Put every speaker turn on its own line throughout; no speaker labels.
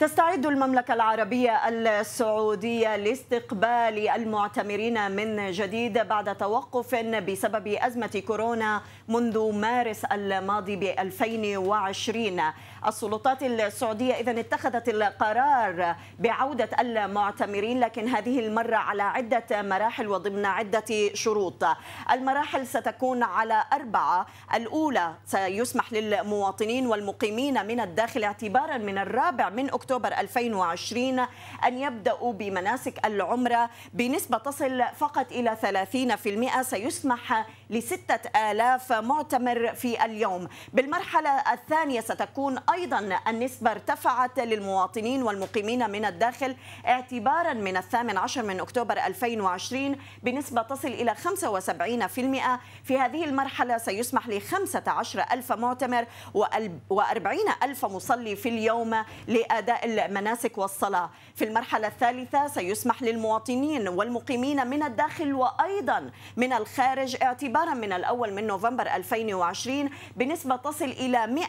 تستعد المملكة العربية السعودية لاستقبال المعتمرين من جديد بعد توقف بسبب أزمة كورونا منذ مارس الماضي ب 2020 السلطات السعودية إذا اتخذت القرار بعودة المعتمرين لكن هذه المرة على عدة مراحل وضمن عدة شروط المراحل ستكون على أربعة الأولى سيسمح للمواطنين والمقيمين من الداخل اعتبارا من الرابع من أكتوبر أكتوبر 2020 أن يبدأوا بمناسك العمرة بنسبة تصل فقط إلى 30% سيسمح لستة آلاف معتمر في اليوم بالمرحلة الثانية ستكون أيضا النسبة ارتفعت للمواطنين والمقيمين من الداخل اعتبارا من الثامن عشر من أكتوبر 2020 بنسبة تصل إلى 75% في هذه المرحلة سيسمح ل عشر ألف معتمر و40 ألف مصلي في اليوم لأداء المناسك والصلاة في المرحلة الثالثة سيسمح للمواطنين والمقيمين من الداخل وأيضا من الخارج اعتبارا اعتبارا من الأول من نوفمبر 2020 بنسبة تصل إلى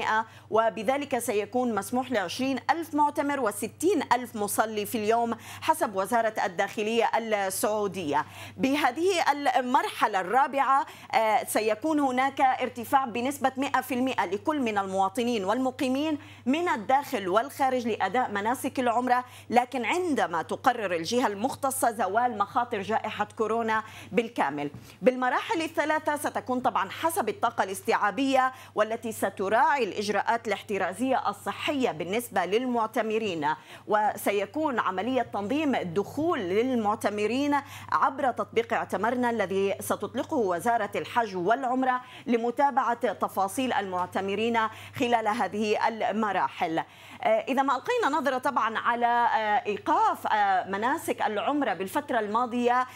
100% وبذلك سيكون مسموح ل 20 ألف معتمر و 60 ألف مصلي في اليوم حسب وزارة الداخلية السعودية بهذه المرحلة الرابعة آه، سيكون هناك ارتفاع بنسبة 100% لكل من المواطنين والمقيمين من الداخل والخارج لأداء مناسك العمرة لكن عندما تقرر الجهة المختصة زوال مخاطر جائحة كورونا بالكامل بالمراحل المراحل الثلاثة ستكون طبعا حسب الطاقة الاستيعابية والتي ستراعي الإجراءات الاحترازية الصحية بالنسبة للمعتمرين وسيكون عملية تنظيم الدخول للمعتمرين عبر تطبيق اعتمرنا الذي ستطلقه وزارة الحج والعمرة لمتابعة تفاصيل المعتمرين خلال هذه المراحل آه، إذا ما ألقينا نظرة طبعا على آه، إيقاف آه، مناسك العمرة بالفترة الماضية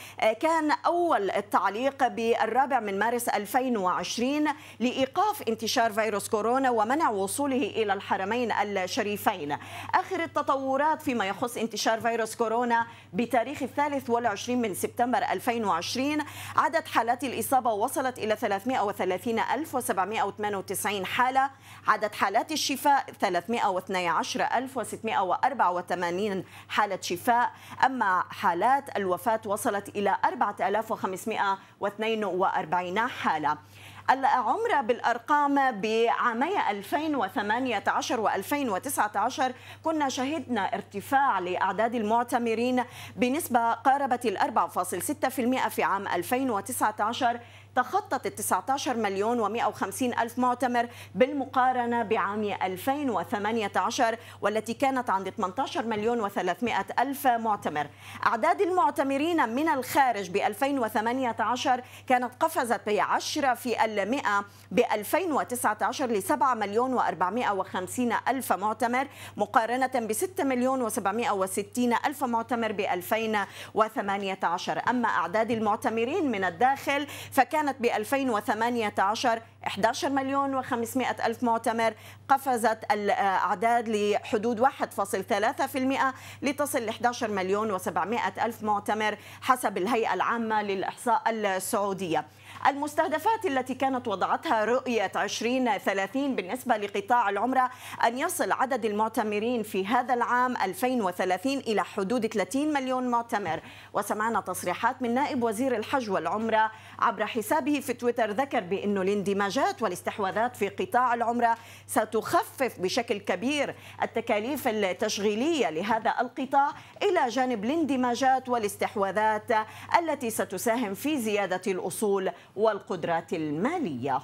كان أول التعليق بي الرابع من مارس 2020 لإيقاف انتشار فيروس كورونا ومنع وصوله إلى الحرمين الشريفين آخر التطورات فيما يخص انتشار فيروس كورونا بتاريخ الثالث والعشرين من سبتمبر 2020 عدد حالات الإصابة وصلت إلى 330798 حالة عدد حالات الشفاء 312684 حالة شفاء أما حالات الوفاة وصلت إلى 4502 242 حالة العمر بالأرقام بعامي 2018 و2019 كنا شهدنا ارتفاع لأعداد المعتمرين بنسبة قاربت ال 4.6% في عام 2019 تخطت ال 19 مليون و150 ألف معتمر بالمقارنة بعام 2018 والتي كانت عند 18 مليون و300 ألف معتمر أعداد المعتمرين من الخارج ب 2018 كانت قفزت ب 10 في المئة ب 2019 ل 7 مليون و450 ألف معتمر مقارنة ب 6 مليون و760 ألف معتمر ب 2018 أما أعداد المعتمرين من الداخل فكانت كانت ب 2018 11 مليون و500 ألف معتمر قفزت الأعداد لحدود 1.3% لتصل ل 11 مليون و700 ألف معتمر حسب الهيئة العامة للإحصاء السعودية المستهدفات التي كانت وضعتها رؤية 2030 بالنسبة لقطاع العمرة أن يصل عدد المعتمرين في هذا العام 2030 إلى حدود 30 مليون معتمر وسمعنا تصريحات من نائب وزير الحج والعمرة عبر حسابه في تويتر ذكر بأن الاندماجات والاستحواذات في قطاع العمرة ستخفف بشكل كبير التكاليف التشغيلية لهذا القطاع إلى جانب الاندماجات والاستحواذات التي ستساهم في زيادة الأصول والقدرات الماليه